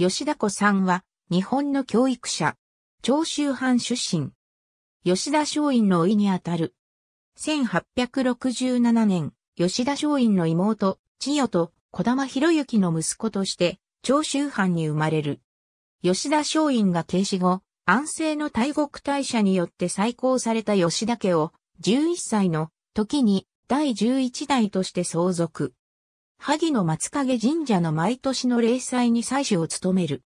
吉田子さんは、日本の教育者、長州藩出身。吉田松陰の老いにあたる。1867年、吉田松陰の妹、千代と小玉博之の息子として、長州藩に生まれる。吉田松陰が停止後、安政の大国大社によって再興された吉田家を、11歳の時に第11代として相続。萩の松影神社の毎年の霊祭に祭祀を務める。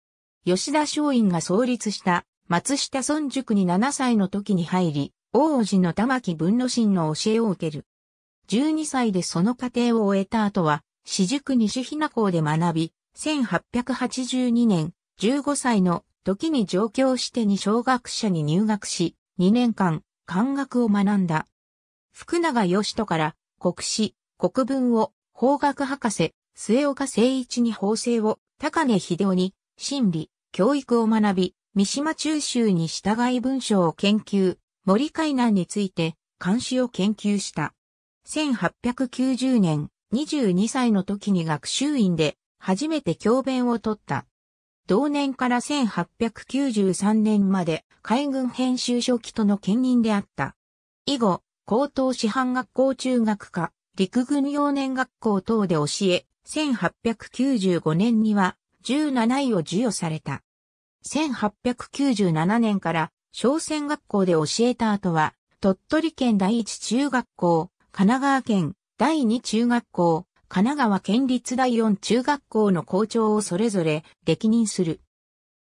吉田松陰が創立した松下村塾に7歳の時に入り、王子の玉木文之進の教えを受ける。12歳でその家庭を終えた後は、私塾西ひな校で学び、1882年、15歳の時に上京して二小学者に入学し、2年間、漢学を学んだ。福永義人から国史、国文を法学博士、末岡誠一に法制を、高根秀夫に、心理、教育を学び、三島中州に従い文章を研究、森海南について、監視を研究した。1890年、22歳の時に学習院で、初めて教鞭を取った。同年から1893年まで海軍編集書記との兼任であった。以後、高等師範学校中学科、陸軍幼年学校等で教え、1895年には17位を授与された。1897年から商船学校で教えた後は、鳥取県第一中学校、神奈川県第二中学校、神奈川県立第四中学校の校長をそれぞれ歴任する。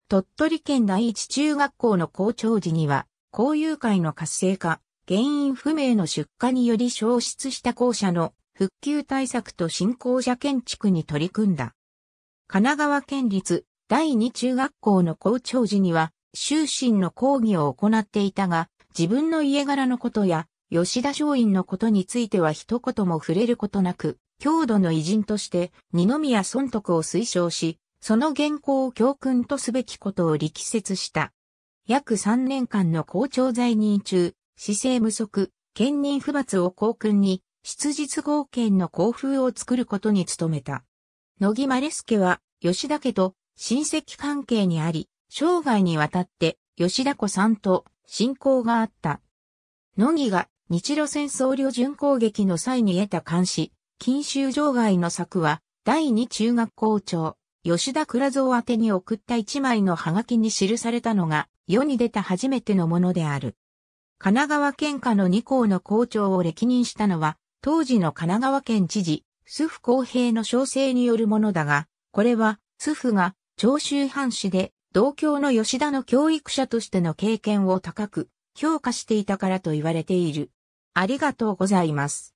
鳥取県第一中学校の校長時には、校友会の活性化、原因不明の出荷により消失した校舎の復旧対策と新校舎建築に取り組んだ。神奈川県立第二中学校の校長時には、終身の講義を行っていたが、自分の家柄のことや、吉田松陰のことについては一言も触れることなく、郷土の偉人として二宮尊徳を推奨し、その原稿を教訓とすべきことを力説した。約3年間の校長在任中、姿勢無足、兼任不罰を公訓に、質実合憲の校風を作ることに努めた。野木マレスは、吉田家と親戚関係にあり、生涯にわたって吉田子さんと親交があった。野木が日露戦争領巡攻撃の際に得た監視、禁酒場外の策は、第二中学校長、吉田倉蔵宛に送った一枚のハガキに記されたのが、世に出た初めてのものである。神奈川県下の2校の校長を歴任したのは、当時の神奈川県知事、祖父公平の小生によるものだが、これは、祖父が、長州藩士で、同郷の吉田の教育者としての経験を高く、評価していたからと言われている。ありがとうございます。